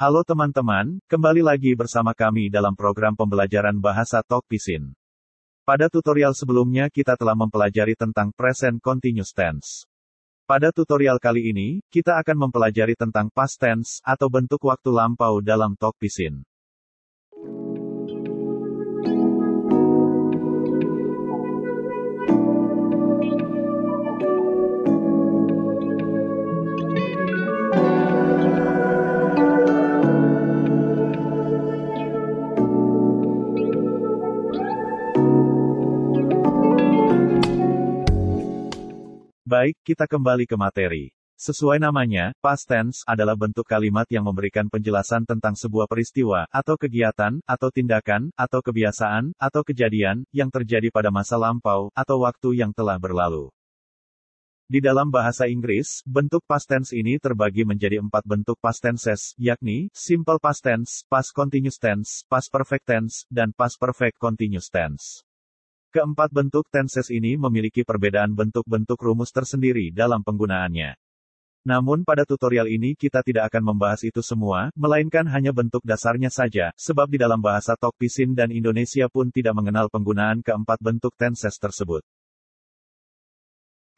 Halo teman-teman, kembali lagi bersama kami dalam program pembelajaran bahasa Talk Pisin. Pada tutorial sebelumnya kita telah mempelajari tentang present continuous tense. Pada tutorial kali ini, kita akan mempelajari tentang past tense atau bentuk waktu lampau dalam Talk Pisin. Baik, kita kembali ke materi. Sesuai namanya, past tense adalah bentuk kalimat yang memberikan penjelasan tentang sebuah peristiwa, atau kegiatan, atau tindakan, atau kebiasaan, atau kejadian yang terjadi pada masa lampau atau waktu yang telah berlalu. Di dalam bahasa Inggris, bentuk past tense ini terbagi menjadi empat bentuk past tenses, yakni simple past tense, past continuous tense, past perfect tense, dan past perfect continuous tense. Keempat bentuk tenses ini memiliki perbedaan bentuk-bentuk rumus tersendiri dalam penggunaannya. Namun pada tutorial ini kita tidak akan membahas itu semua, melainkan hanya bentuk dasarnya saja, sebab di dalam bahasa Pisin dan Indonesia pun tidak mengenal penggunaan keempat bentuk tenses tersebut.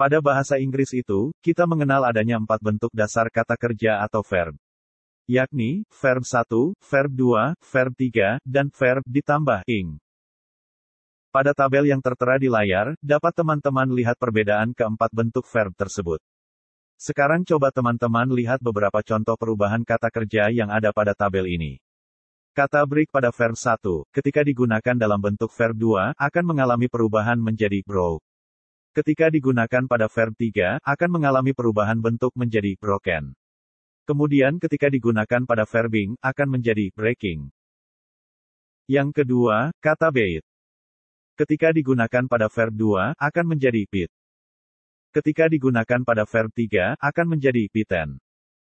Pada bahasa Inggris itu, kita mengenal adanya empat bentuk dasar kata kerja atau verb yakni verb 1, verb 2, verb 3, dan verb ditambah ing. Pada tabel yang tertera di layar, dapat teman-teman lihat perbedaan keempat bentuk verb tersebut. Sekarang coba teman-teman lihat beberapa contoh perubahan kata kerja yang ada pada tabel ini. Kata break pada verb 1, ketika digunakan dalam bentuk verb 2, akan mengalami perubahan menjadi broke. Ketika digunakan pada verb 3, akan mengalami perubahan bentuk menjadi broken. Kemudian ketika digunakan pada verbing, akan menjadi breaking. Yang kedua, kata bait. Ketika digunakan pada verb 2, akan menjadi pit. Ketika digunakan pada verb 3, akan menjadi piten.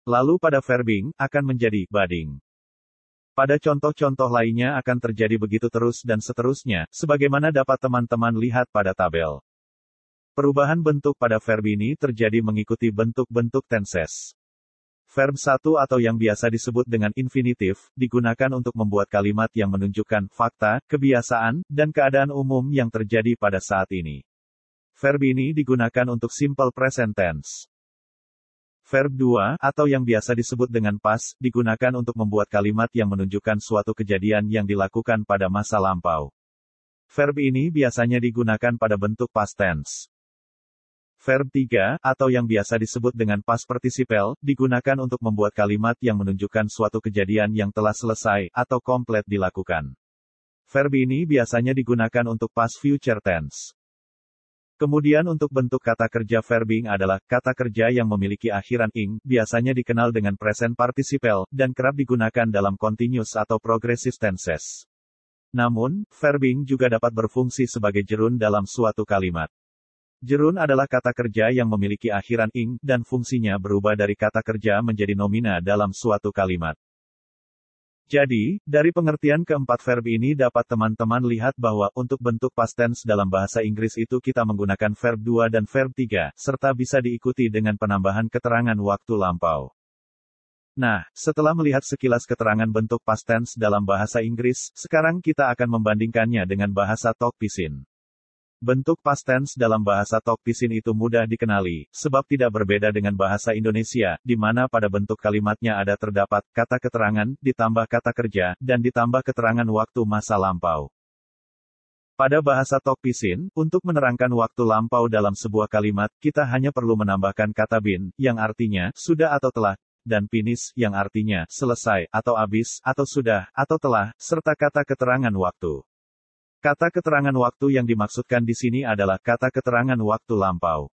Lalu pada verbing, akan menjadi bading. Pada contoh-contoh lainnya akan terjadi begitu terus dan seterusnya, sebagaimana dapat teman-teman lihat pada tabel. Perubahan bentuk pada verb ini terjadi mengikuti bentuk-bentuk tenses. Verb satu atau yang biasa disebut dengan infinitif, digunakan untuk membuat kalimat yang menunjukkan fakta, kebiasaan, dan keadaan umum yang terjadi pada saat ini. Verb ini digunakan untuk simple present tense. Verb dua atau yang biasa disebut dengan pas, digunakan untuk membuat kalimat yang menunjukkan suatu kejadian yang dilakukan pada masa lampau. Verb ini biasanya digunakan pada bentuk past tense. Verb 3, atau yang biasa disebut dengan past participle, digunakan untuk membuat kalimat yang menunjukkan suatu kejadian yang telah selesai, atau komplit dilakukan. Verb ini biasanya digunakan untuk past future tense. Kemudian untuk bentuk kata kerja verbing adalah kata kerja yang memiliki akhiran ing, biasanya dikenal dengan present participle dan kerap digunakan dalam continuous atau progressive tenses. Namun, verbing juga dapat berfungsi sebagai jerun dalam suatu kalimat. Jerun adalah kata kerja yang memiliki akhiran ing, dan fungsinya berubah dari kata kerja menjadi nomina dalam suatu kalimat. Jadi, dari pengertian keempat verb ini dapat teman-teman lihat bahwa, untuk bentuk past tense dalam bahasa Inggris itu kita menggunakan verb 2 dan verb 3, serta bisa diikuti dengan penambahan keterangan waktu lampau. Nah, setelah melihat sekilas keterangan bentuk past tense dalam bahasa Inggris, sekarang kita akan membandingkannya dengan bahasa Tok Pisin. Bentuk past tense dalam bahasa Tokpisin itu mudah dikenali, sebab tidak berbeda dengan bahasa Indonesia, di mana pada bentuk kalimatnya ada terdapat kata keterangan, ditambah kata kerja, dan ditambah keterangan waktu masa lampau. Pada bahasa Tokpisin, untuk menerangkan waktu lampau dalam sebuah kalimat, kita hanya perlu menambahkan kata bin, yang artinya sudah atau telah, dan pinis, yang artinya selesai, atau habis, atau sudah, atau telah, serta kata keterangan waktu. Kata keterangan waktu yang dimaksudkan di sini adalah kata keterangan waktu lampau.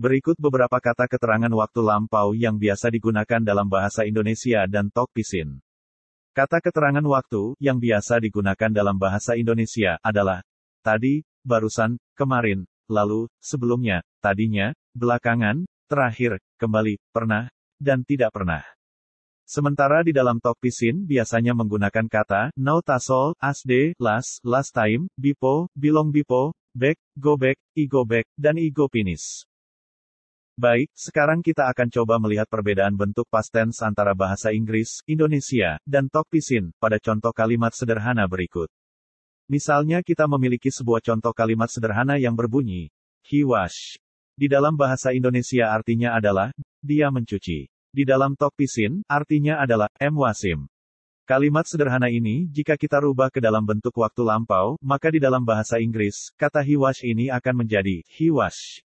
Berikut beberapa kata keterangan waktu lampau yang biasa digunakan dalam bahasa Indonesia dan Tok Pisin. Kata keterangan waktu yang biasa digunakan dalam bahasa Indonesia adalah tadi, barusan, kemarin, lalu, sebelumnya, tadinya, belakangan, terakhir, kembali, pernah, dan tidak pernah. Sementara di dalam talk pisin biasanya menggunakan kata, now, tasol, asde, las, last time, bipo, bilong bipo, back, go back, igo back, dan igo finish. Baik, sekarang kita akan coba melihat perbedaan bentuk past tense antara bahasa Inggris, Indonesia, dan talk pisin, pada contoh kalimat sederhana berikut. Misalnya kita memiliki sebuah contoh kalimat sederhana yang berbunyi, he wash. Di dalam bahasa Indonesia artinya adalah, dia mencuci di dalam tok pisin, artinya adalah M wasim. Kalimat sederhana ini, jika kita rubah ke dalam bentuk waktu lampau, maka di dalam bahasa Inggris, kata he was ini akan menjadi he was.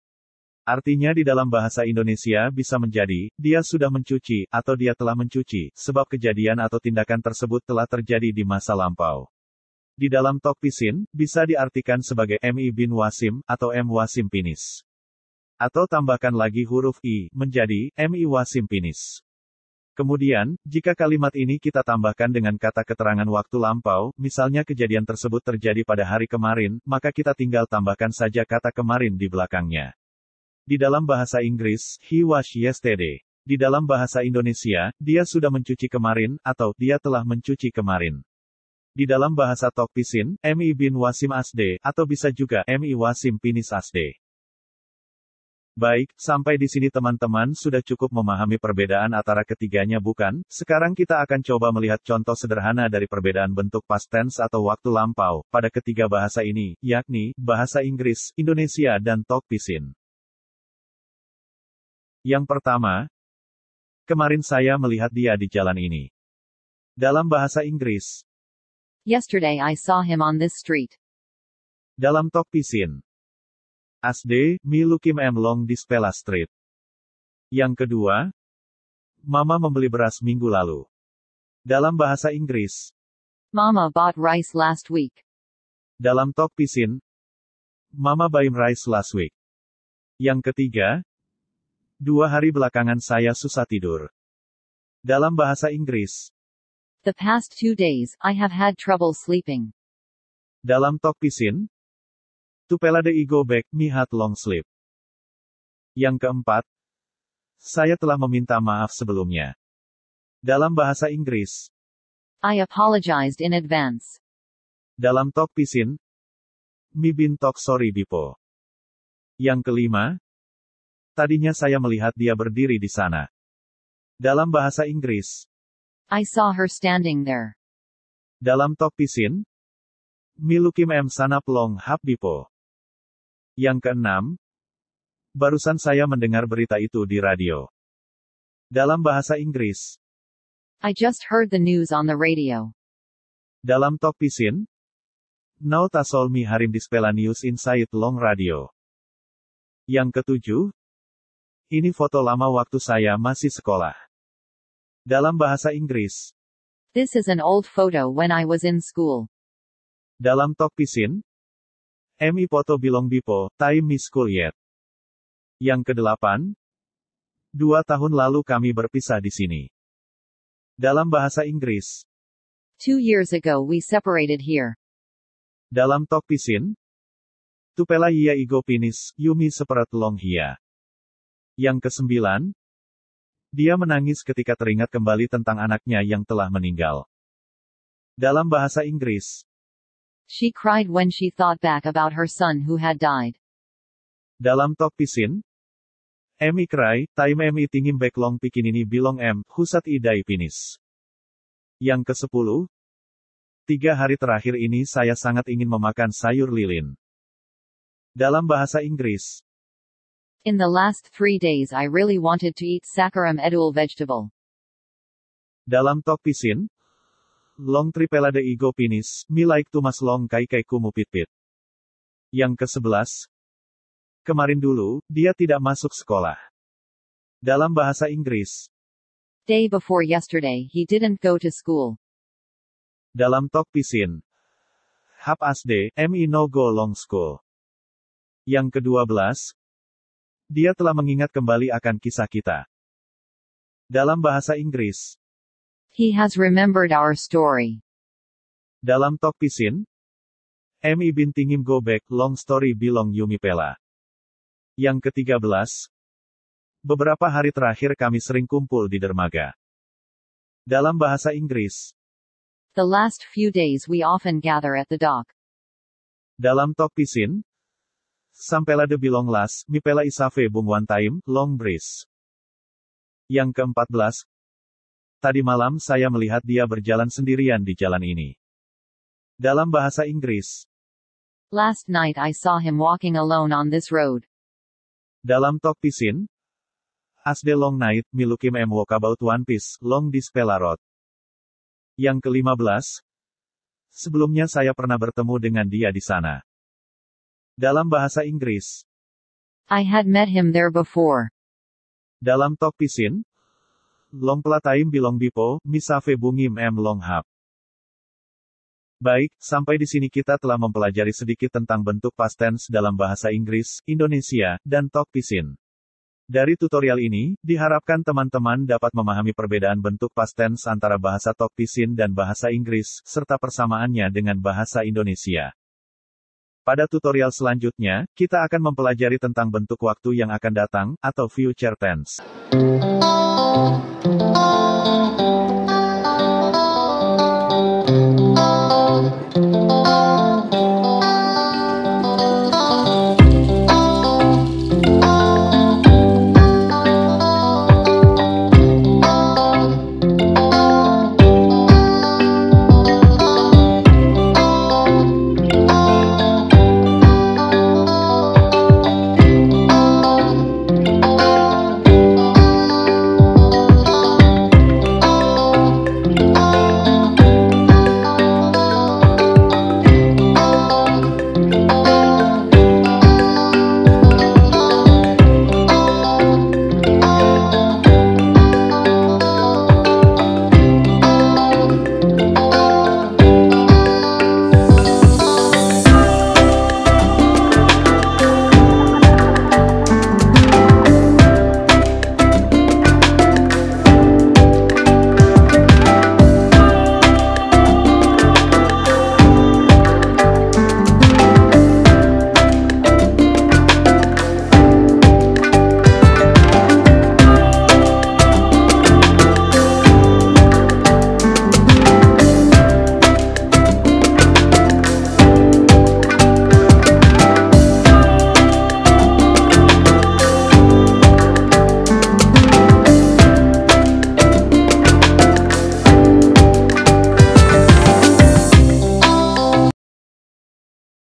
Artinya di dalam bahasa Indonesia bisa menjadi, dia sudah mencuci, atau dia telah mencuci, sebab kejadian atau tindakan tersebut telah terjadi di masa lampau. Di dalam tok pisin, bisa diartikan sebagai MI bin Wasim, atau M Wasim Pinis. Atau tambahkan lagi huruf I, menjadi, miwa simpinis. Kemudian, jika kalimat ini kita tambahkan dengan kata keterangan waktu lampau, misalnya kejadian tersebut terjadi pada hari kemarin, maka kita tinggal tambahkan saja kata kemarin di belakangnya. Di dalam bahasa Inggris, he was yesterday. Di dalam bahasa Indonesia, dia sudah mencuci kemarin, atau dia telah mencuci kemarin. Di dalam bahasa Tokpisin, mi bin wasim asde, atau bisa juga mi wasim pinis asde. Baik, sampai di sini teman-teman sudah cukup memahami perbedaan antara ketiganya bukan? Sekarang kita akan coba melihat contoh sederhana dari perbedaan bentuk past tense atau waktu lampau, pada ketiga bahasa ini, yakni, bahasa Inggris, Indonesia dan Tok Pisin. Yang pertama, kemarin saya melihat dia di jalan ini. Dalam bahasa Inggris. Yesterday I saw him on this street. Dalam Tok Pisin. ASD, Milukim M. Long di Stella Street. Yang kedua, Mama membeli beras minggu lalu. Dalam bahasa Inggris, Mama bought rice last week. Dalam Talk Pisin, Mama buy rice last week. Yang ketiga, dua hari belakangan saya susah tidur. Dalam bahasa Inggris, The past two days, I have had trouble sleeping. Dalam Talk Pisin, Tupela Tupelade Eagle Back, Mihat Long Sleep. Yang keempat, saya telah meminta maaf sebelumnya. Dalam bahasa Inggris, I apologized in advance. Dalam Talk Pisin, Mi Bin Talk Sorry Bipo. Yang kelima, tadinya saya melihat dia berdiri di sana. Dalam bahasa Inggris, I saw her standing there. Dalam Talk Pisin, Mi Lukim em sanap long Hap Bipo. Yang keenam, barusan saya mendengar berita itu di radio. Dalam bahasa Inggris. I just heard the news on the radio. Dalam talk pisin. Now tasol mi harim dispela news inside long radio. Yang ketujuh. Ini foto lama waktu saya masih sekolah. Dalam bahasa Inggris. This is an old photo when I was in school. Dalam talk pisin. Emi Poto Bilong Bipo, Time Miskul Yet. Yang kedelapan, dua tahun lalu kami berpisah di sini. Dalam bahasa Inggris, Two years ago we separated here. Dalam Tok Pisin, Tupela iya Igo Pinis, Yumi Seperat Long Hia. Yang kesembilan, dia menangis ketika teringat kembali tentang anaknya yang telah meninggal. Dalam bahasa Inggris, She cried when she thought back about her son who had died. Dalam talk pisin, Emmy cry, time Emmy tingim backlong ini bilong em, husat idai pinis. Yang ke-10, tiga hari terakhir ini saya sangat ingin memakan sayur lilin. Dalam bahasa Inggris, In the last three days I really wanted to eat saccharum edule vegetable. Dalam talk pisin, long tripelade ego pinis, mi milaik mas long kai kai kumu pit pit. Yang ke-11. Kemarin dulu, dia tidak masuk sekolah. Dalam bahasa Inggris. Day before yesterday, he didn't go to school. Dalam talk pisin. Hap asde, mi no go long school. Yang ke belas. Dia telah mengingat kembali akan kisah kita. Dalam bahasa Inggris. He has remembered our story. Dalam Talk Pisin, Emi Bintingim Go Back, Long Story Bilong Yumi Pela. Yang ke-13, beberapa hari terakhir kami sering kumpul di dermaga. Dalam bahasa Inggris, The last few days we often gather at the dock. Dalam Talk Pisin, Sampela de Bilong Las, Mipela Isafe Bungwan time Long Breeze. Yang ke-14, Tadi malam saya melihat dia berjalan sendirian di jalan ini. Dalam bahasa Inggris. Last night I saw him walking alone on this road. Dalam Tok Pisin. As the long night, milukim em walk about one piece, long this pelarot. Yang ke-15. Sebelumnya saya pernah bertemu dengan dia di sana. Dalam bahasa Inggris. I had met him there before. Dalam Tok Pisin, long plataim bilong bipo, misafe bungim m long hap. Baik, sampai di sini kita telah mempelajari sedikit tentang bentuk past tense dalam bahasa Inggris, Indonesia, dan Tok pisin. Dari tutorial ini, diharapkan teman-teman dapat memahami perbedaan bentuk past tense antara bahasa Tok pisin dan bahasa Inggris, serta persamaannya dengan bahasa Indonesia. Pada tutorial selanjutnya, kita akan mempelajari tentang bentuk waktu yang akan datang, atau future tense. Música